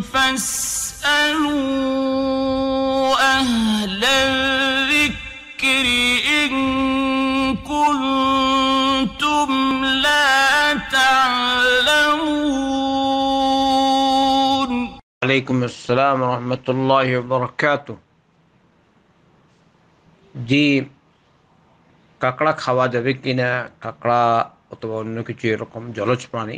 فاسألوا أهل الذكر إن كنتم لا تعلمون عليكم السلام ورحمة الله وبركاته جي কাঁকড়া খাওয়া যাবে কিনা কাঁকড়া অথবা অন্য কিছু এরকম জলজ প্রাণী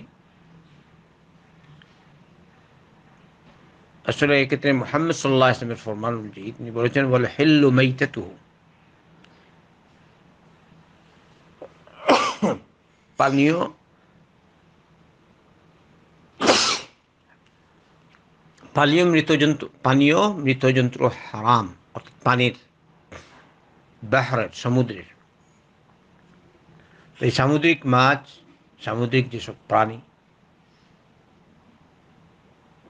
আসলে এক্ষেত্রে মোহাম্মদ সাল্লাহ ইসলামের ফরমান অনুযায়ী তিনি বলেছেন বলে হেল্লু মেইতাতু পানীয় পানীয় মৃতজন্তু পানীয় মৃতজন্তু হারাম অর্থাৎ পানির বাহরের সমুদ্রের এই সামুদ্রিক মাছ সামুদ্রিক যেসব প্রাণী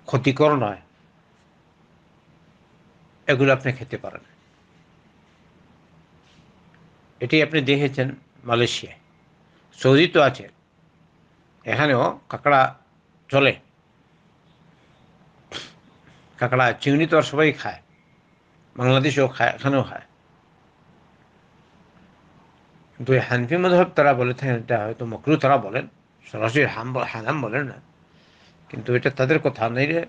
ক্ষতিকর নয় এগুলো আপনি খেতে পারেন এটি আপনি দেখেছেন মালয়েশিয়ায় সৌদি তো আছে এখানেও কাঁকড়া চলে কাঁকড়া চিংড়ি তো আর সবাই খায় বাংলাদেশেও খায় এখানেও খায় কিন্তু হানফি মধব তারা বলে থাকেন এটা হয়তো মকরু তারা বলেন সরাসরি হাম হানাম বলেন না কিন্তু এটা তাদের কথা নেই রে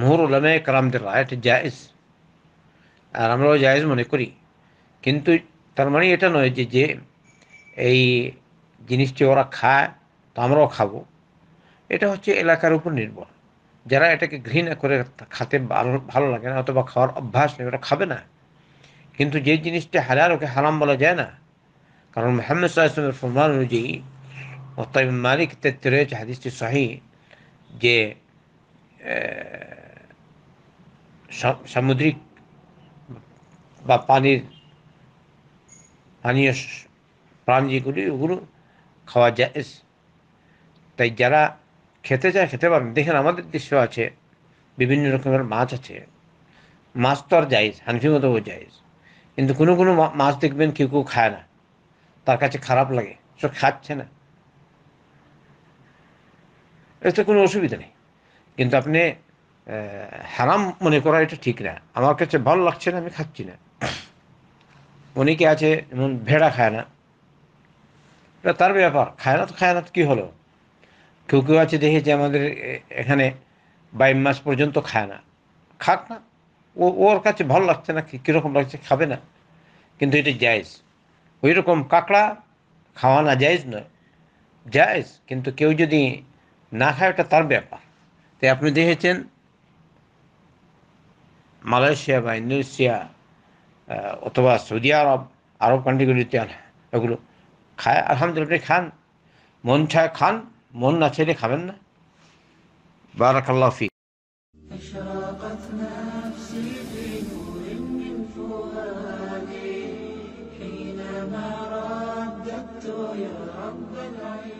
মোহর ওলামে কালামদের রায় এটা জায়জ আর আমরাও জায়েজ মনে করি কিন্তু তার মানে এটা নয় যে যে এই জিনিসটি ওরা খায় তো আমরাও খাবো এটা হচ্ছে এলাকার উপর নির্ভর যারা এটাকে ঘৃণা করে খাতে ভালো ভালো লাগে না অথবা খাওয়ার অভ্যাস নেই ওরা খাবে না কিন্তু যে জিনিসটা হারার ওকে হারাম বলা যায় না কারণ মোহাম্মদ সাল্লাহামের ফরমান অনুযায়ী মোস্তাইম মালিক তেত্রে রয়েছে হাদিসটি যে সামুদ্রিক বা পানির পানীয় প্রাণ যেগুলি ওগুলো খাওয়া যায় তাই যারা খেতে চায় খেতে পারেন দেখেন আমাদের দৃশ্য আছে বিভিন্ন রকমের মাছ আছে মাছ তো আর যাইজ হানফি মতো যাইজ কিন্তু কোনো কোনো মাছ দেখবেন কেউ কেউ খায় না তার কাছে খারাপ লাগে সে খাচ্ছে না এতে কোনো অসুবিধা নেই কিন্তু আপনি হারাম মনে করা এটা ঠিক না আমার কাছে ভালো লাগছে না আমি খাচ্ছি না অনেকে আছে এমন ভেড়া খায় না এটা তার ব্যাপার খায় না তো খায় না তো কী হলো কেউ কেউ আছে দেখেছে আমাদের এখানে বাইশ মাস পর্যন্ত খায় না খাক না ও ওর কাছে ভালো লাগছে না কীরকম লাগছে খাবে না কিন্তু এটা জায়জ ওই রকম কাঁকড়া খাওয়া না জায়জ নয় জায়জ কিন্তু কেউ যদি না খায় ওটা তার ব্যাপার তাই আপনি দেখেছেন মালয়েশিয়া বা ইন্দোনেশিয়া অথবা সৌদি আরব আরব কান্ট্রিগুলিতে এগুলো খায় আলহামদুলিল্লাহ খান মন ছায় খান মন না ছেড়ে খাবেন না বারাকাল্লাহ ফি يا رب العالمين